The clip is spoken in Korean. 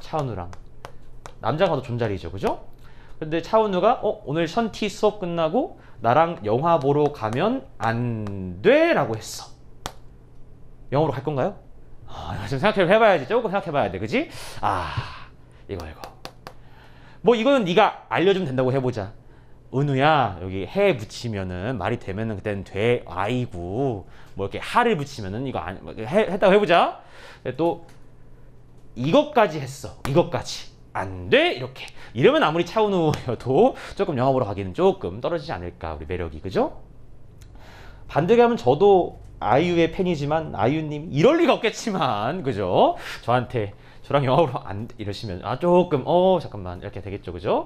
차은우랑 남자가 더 존자리죠 그죠? 근데 차은우가 어, 오늘 션티 수업 끝나고 나랑 영화 보러 가면 안돼 라고 했어 영어로 갈 건가요? 아, 좀 생각해봐야지 조금 생각해봐야 돼 그지? 아 이거 이거 뭐 이거는 네가 알려주면 된다고 해보자 은우야 여기 해 붙이면은 말이 되면은 그땐돼 아이고 뭐 이렇게 하를 붙이면은 이거 안, 뭐 해, 했다고 해보자 네, 또 이것까지 했어. 이것까지. 안 돼. 이렇게. 이러면 아무리 차은우여도 조금 영화 보러 가기는 조금 떨어지지 않을까. 우리 매력이. 그죠? 반대로 하면 저도 아이유의 팬이지만 아이유님 이럴 리가 없겠지만 그죠? 저한테 저랑 영화 보러 안 이러시면 아 조금 어 잠깐만 이렇게 되겠죠. 그죠?